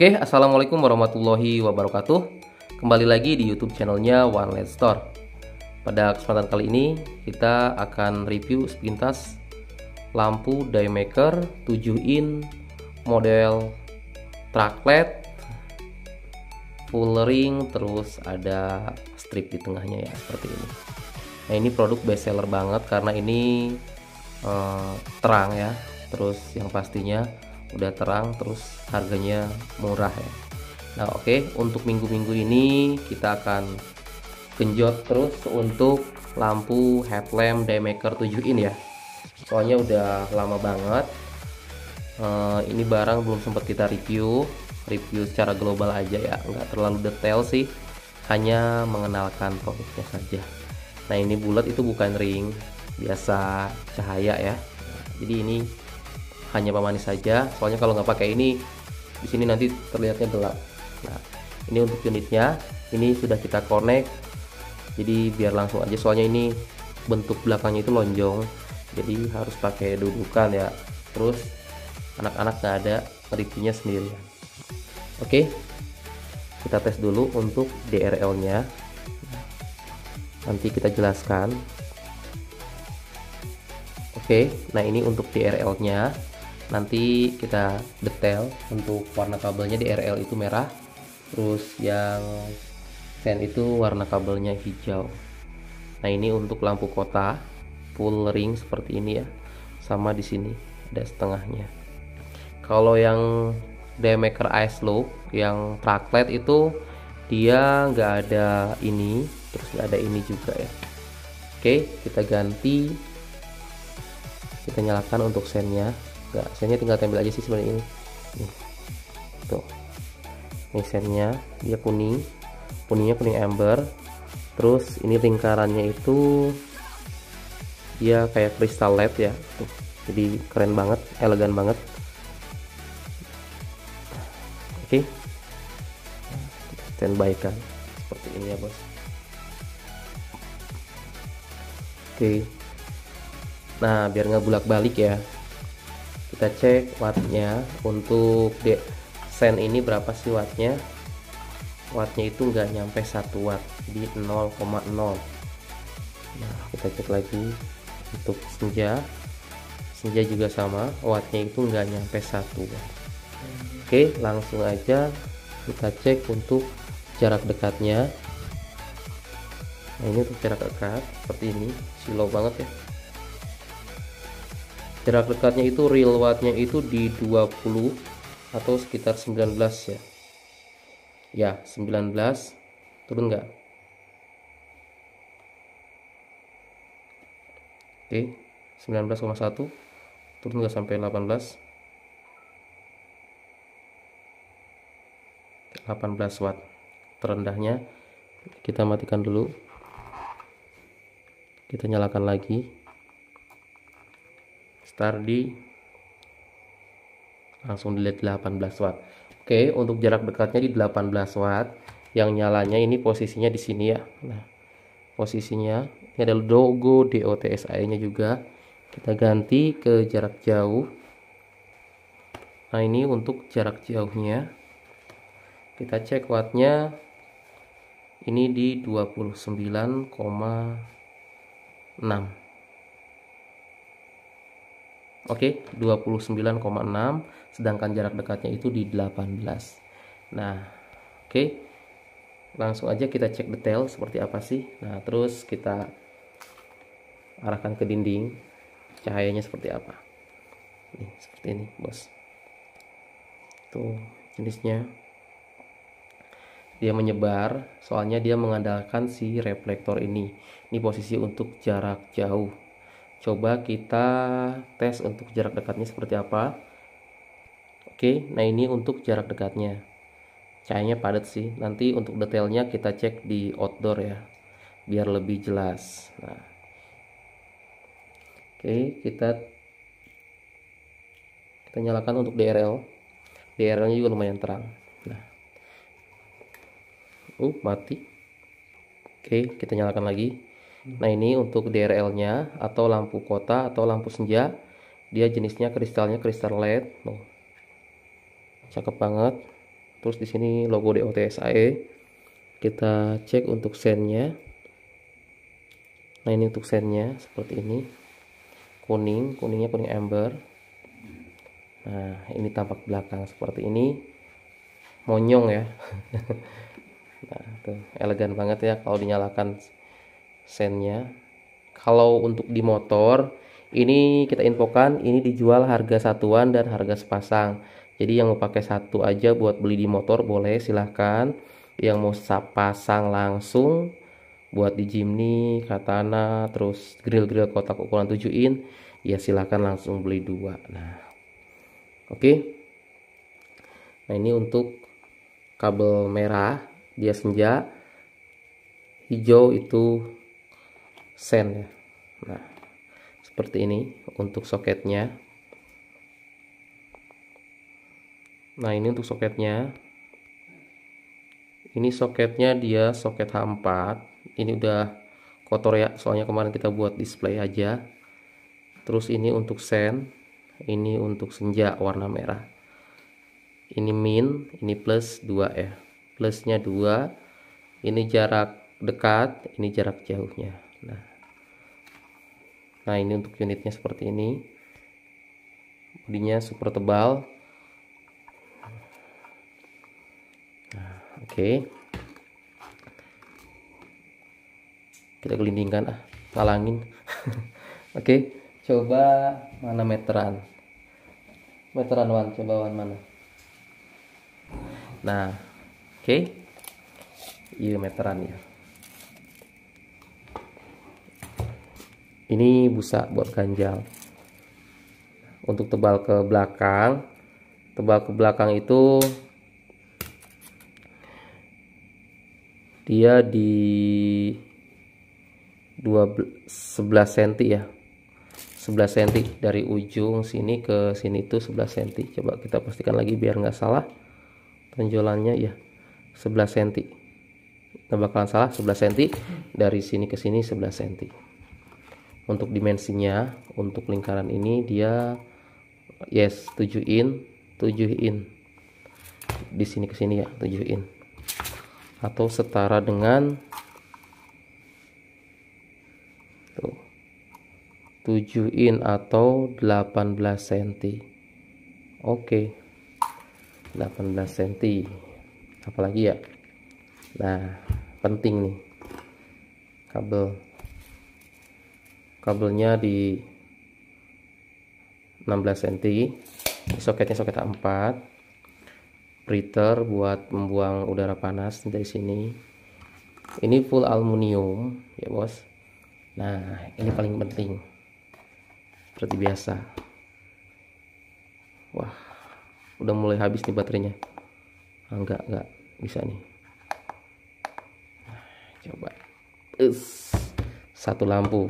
Oke, Assalamualaikum warahmatullahi wabarakatuh Kembali lagi di Youtube channelnya One LED Store Pada kesempatan kali ini kita akan review sepintas lampu Daymaker 7-in model tracklet full ring terus ada strip di tengahnya ya seperti ini nah ini produk best seller banget karena ini eh, terang ya terus yang pastinya udah terang terus harganya murah ya nah oke okay. untuk minggu-minggu ini kita akan genjot terus untuk lampu headlamp daymaker 7 ini ya soalnya udah lama banget uh, ini barang belum sempat kita review review secara global aja ya nggak terlalu detail sih hanya mengenalkan produknya saja nah ini bulat itu bukan ring biasa cahaya ya jadi ini hanya pemanis saja soalnya kalau nggak pakai ini di sini nanti terlihatnya gelap nah ini untuk unitnya ini sudah kita connect jadi biar langsung aja soalnya ini bentuk belakangnya itu lonjong jadi harus pakai dudukan ya terus anak-anak nggak ada reviewnya sendiri. oke kita tes dulu untuk DRL nya nanti kita jelaskan oke nah ini untuk DRL nya nanti kita detail untuk warna kabelnya di RL itu merah terus yang fan itu warna kabelnya hijau nah ini untuk lampu kota full ring seperti ini ya sama di sini ada setengahnya kalau yang Daymaker Ice Loop yang traklet itu dia nggak ada ini terus nggak ada ini juga ya oke kita ganti kita nyalakan untuk sennya enggak sennya tinggal tempel aja sih sebenarnya ini nih. tuh ini sennya dia kuning kuningnya kuning amber terus ini lingkarannya itu dia kayak kristal led ya tuh jadi keren banget elegan banget oke okay. standby kan seperti ini ya bos oke okay. nah biar nggak bulak balik ya kita cek wattnya untuk sen ini berapa sih wattnya wattnya itu nggak nyampe 1 watt di 0,0 nah kita cek lagi untuk senja senja juga sama wattnya itu nggak nyampe 1 watt oke langsung aja kita cek untuk jarak dekatnya nah ini untuk jarak dekat seperti ini silau banget ya jarak dekatnya itu real wattnya itu di 20 atau sekitar 19 ya ya 19 turun enggak oke 19,1 turun enggak sampai 18 18 watt terendahnya kita matikan dulu kita nyalakan lagi daftar di langsung dilihat 18 watt oke untuk jarak dekatnya di 18 watt yang nyalanya ini posisinya di sini ya nah posisinya ini ada logo DOTSI nya juga kita ganti ke jarak jauh nah ini untuk jarak jauhnya kita cek wattnya ini di 29,6 Oke, okay, 29,6 sedangkan jarak dekatnya itu di 18. Nah, oke. Okay. Langsung aja kita cek detail seperti apa sih. Nah, terus kita arahkan ke dinding. Cahayanya seperti apa? Nih, seperti ini, Bos. Tuh, jenisnya. Dia menyebar, soalnya dia mengandalkan si reflektor ini. Ini posisi untuk jarak jauh coba kita tes untuk jarak dekatnya seperti apa oke nah ini untuk jarak dekatnya cahayanya padat sih nanti untuk detailnya kita cek di outdoor ya biar lebih jelas nah oke kita kita nyalakan untuk DRL DRL nya juga lumayan terang nah uh mati oke kita nyalakan lagi Nah ini untuk DRL-nya atau lampu kota atau lampu senja. Dia jenisnya kristalnya kristal LED. Cakep banget. Terus di sini logo DOTSAE. Kita cek untuk sennya. Nah ini untuk sennya seperti ini. Kuning, kuningnya kuning amber. Nah ini tampak belakang seperti ini. Monyong ya. nah, tuh elegan banget ya kalau dinyalakan sennya kalau untuk di motor ini kita infokan ini dijual harga satuan dan harga sepasang jadi yang mau pakai satu aja buat beli di motor boleh silahkan yang mau sepasang langsung buat di Jimny, Katana, terus grill-grill kotak ukuran 7 in ya silahkan langsung beli dua nah oke okay. nah ini untuk kabel merah dia senja hijau itu sen nah seperti ini untuk soketnya nah ini untuk soketnya ini soketnya dia soket H4 ini udah kotor ya soalnya kemarin kita buat display aja terus ini untuk sen ini untuk senja warna merah ini min ini plus 2 ya eh, plusnya 2 ini jarak dekat ini jarak jauhnya nah nah ini untuk unitnya seperti ini bodinya super tebal nah, oke okay. kita gelindingkan ah ngalangin oke okay. coba mana meteran meteran wan coba wan mana nah oke okay. iya meteran ya ini busa buat ganjal untuk tebal ke belakang tebal ke belakang itu dia di 12, 11 cm ya 11 cm dari ujung sini ke sini itu 11 cm coba kita pastikan lagi biar nggak salah tonjolannya ya 11 cm nah bakalan salah 11 cm dari sini ke sini 11 cm untuk dimensinya untuk lingkaran ini dia yes 7 in 7 in di sini ke sini ya 7 in atau setara dengan tuh 7 in atau 18 cm oke okay. 18 cm apalagi ya nah penting nih kabel kabelnya di 16 cm soketnya soket A4 printer buat membuang udara panas dari sini ini full aluminium ya bos nah ini paling penting seperti biasa wah udah mulai habis nih baterainya ah, enggak enggak bisa nih nah, coba Is. satu lampu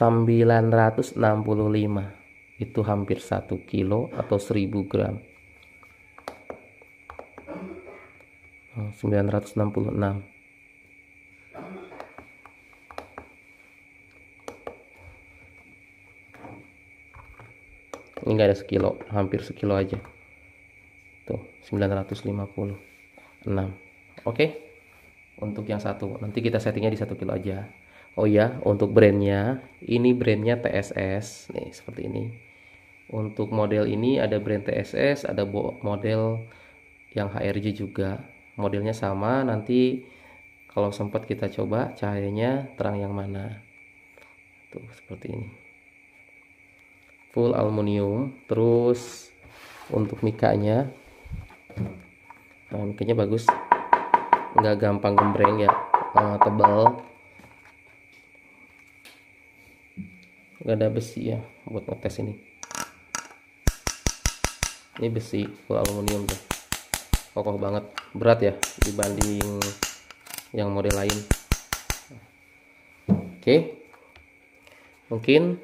965 itu hampir 1 kilo atau 1000 gram 966 ini enggak ada sekilo hampir sekilo aja tuh 956 oke okay? untuk yang satu nanti kita settingnya di satu kilo aja oh ya untuk brandnya ini brandnya TSS nih seperti ini untuk model ini ada brand TSS ada model yang HRJ juga modelnya sama nanti kalau sempat kita coba cahayanya terang yang mana tuh seperti ini full aluminium terus untuk mikanya nah, mikanya bagus nggak gampang gembreng ya uh, tebal nggak ada besi ya buat ngetes ini ini besi full aluminium tuh kokoh banget berat ya dibanding yang model lain oke mungkin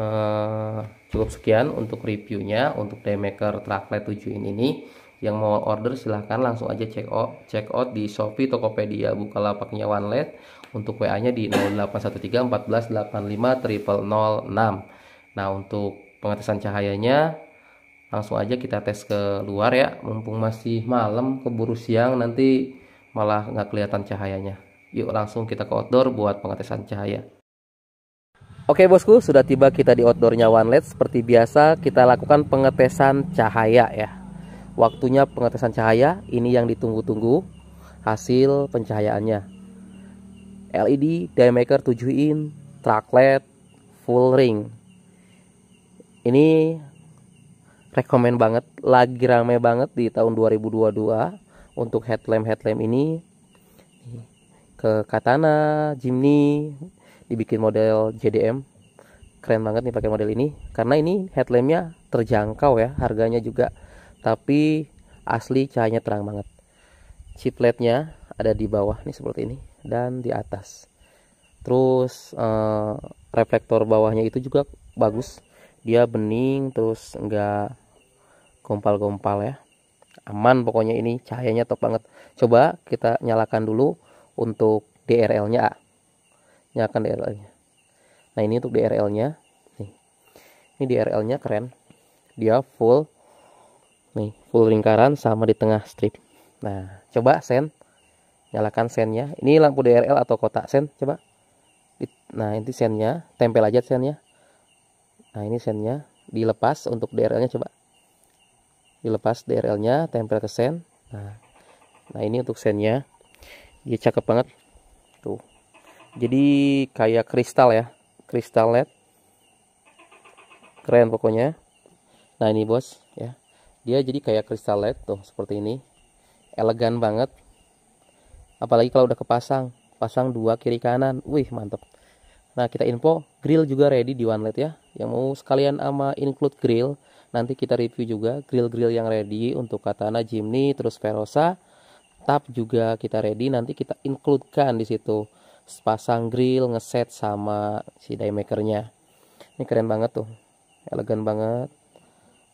uh, cukup sekian untuk reviewnya untuk daymaker tracklet 7 ini yang mau order silahkan langsung aja check out, check out di Shopee, Tokopedia, Bukalapak-nya OneLet untuk WA-nya di 0813 triple 06. Nah, untuk pengetesan cahayanya langsung aja kita tes ke luar ya, mumpung masih malam keburu siang nanti malah nggak kelihatan cahayanya. Yuk langsung kita ke outdoor buat pengetesan cahaya. Oke bosku, sudah tiba kita di outdoornya OneLed. Seperti biasa kita lakukan pengetesan cahaya ya. Waktunya pengetesan cahaya, ini yang ditunggu-tunggu hasil pencahayaannya. LED diameter 7 in, Traklet, full ring. Ini rekomen banget, lagi rame banget di tahun 2022 untuk headlamp headlamp ini ke Katana, Jimny dibikin model JDM keren banget nih pakai model ini karena ini headlampnya terjangkau ya harganya juga tapi asli cahayanya terang banget chipletnya ada di bawah nih seperti ini dan di atas terus uh, reflektor bawahnya itu juga bagus dia bening terus enggak gompal-gompal ya aman pokoknya ini cahayanya top banget coba kita nyalakan dulu untuk DRL nya nyalakan DRL nya nah ini untuk DRL nya ini DRL nya keren dia full nih full lingkaran sama di tengah strip nah coba sen nyalakan sennya ini lampu DRL atau kotak sen coba nah ini sennya tempel aja sennya nah ini sennya dilepas untuk DRL nya coba dilepas DRL nya tempel ke sen nah, nah ini untuk sennya dia cakep banget tuh jadi kayak kristal ya kristal led keren pokoknya nah ini bos dia jadi kayak kristal led tuh seperti ini elegan banget apalagi kalau udah kepasang pasang dua kiri kanan wih mantep nah kita info grill juga ready di one led ya yang mau sekalian ama include grill nanti kita review juga grill-grill yang ready untuk katana jimny terus ferosa tap juga kita ready nanti kita include kan di situ pasang grill ngeset sama si die makernya ini keren banget tuh elegan banget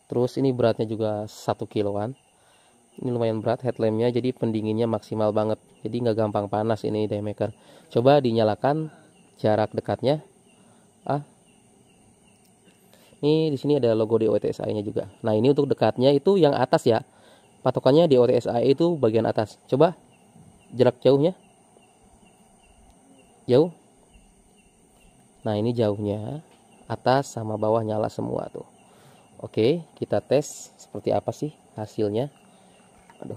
terus ini beratnya juga 1 kiloan ini lumayan berat headlampnya jadi pendinginnya maksimal banget jadi nggak gampang panas ini daymaker coba dinyalakan jarak dekatnya ah ini di sini ada logo DOTSI nya juga nah ini untuk dekatnya itu yang atas ya patokannya DOTSI itu bagian atas coba jarak jauhnya jauh nah ini jauhnya atas sama bawah nyala semua tuh Oke, kita tes seperti apa sih hasilnya. Aduh.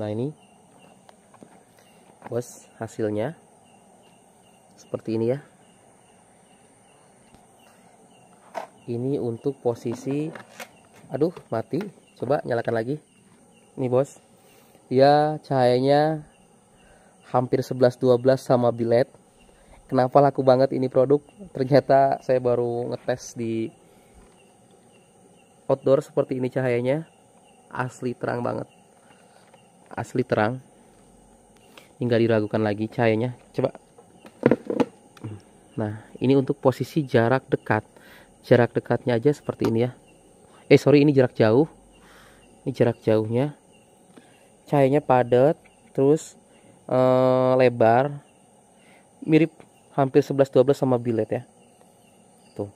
Nah, ini bos hasilnya seperti ini ya. Ini untuk posisi aduh mati. Coba nyalakan lagi. Nih, bos. ya cahayanya hampir 11 12 sama bilet kenapa laku banget ini produk ternyata saya baru ngetes di outdoor seperti ini cahayanya asli terang banget asli terang tinggal diragukan lagi cahayanya coba nah ini untuk posisi jarak dekat jarak dekatnya aja seperti ini ya eh sorry ini jarak jauh ini jarak jauhnya cahayanya padat terus eh, lebar mirip hampir 11-12 sama billet ya tuh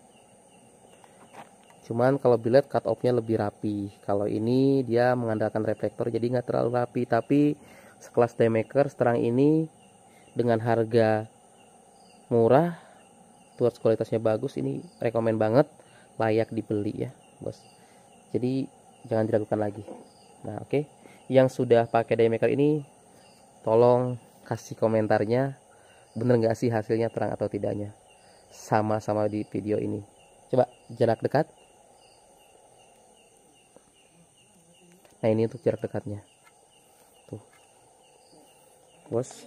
cuman kalau billet cut offnya lebih rapi kalau ini dia mengandalkan reflektor jadi nggak terlalu rapi tapi sekelas daymaker seterang ini dengan harga murah tuas kualitasnya bagus ini rekomend banget layak dibeli ya bos jadi jangan diragukan lagi nah oke okay. yang sudah pakai daymaker ini tolong kasih komentarnya bener nggak sih hasilnya terang atau tidaknya sama-sama di video ini coba jarak dekat nah ini untuk jarak dekatnya tuh bos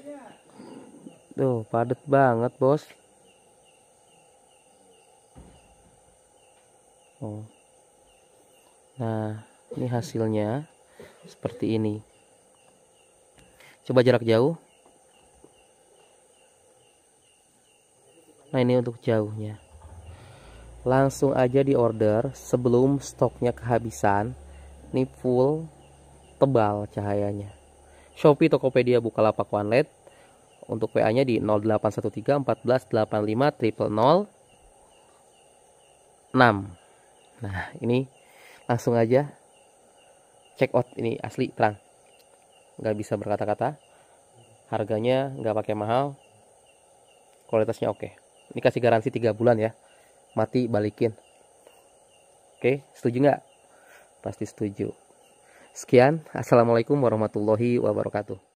tuh padat banget bos oh nah ini hasilnya seperti ini coba jarak jauh nah ini untuk jauhnya langsung aja di order sebelum stoknya kehabisan ini full tebal cahayanya Shopee Tokopedia Bukalapak OneLed untuk WA-nya di 0813 14 85 0 6 nah ini langsung aja check out ini asli terang nggak bisa berkata-kata harganya nggak pakai mahal kualitasnya oke okay ini kasih garansi 3 bulan ya mati balikin oke setuju nggak pasti setuju sekian assalamualaikum warahmatullahi wabarakatuh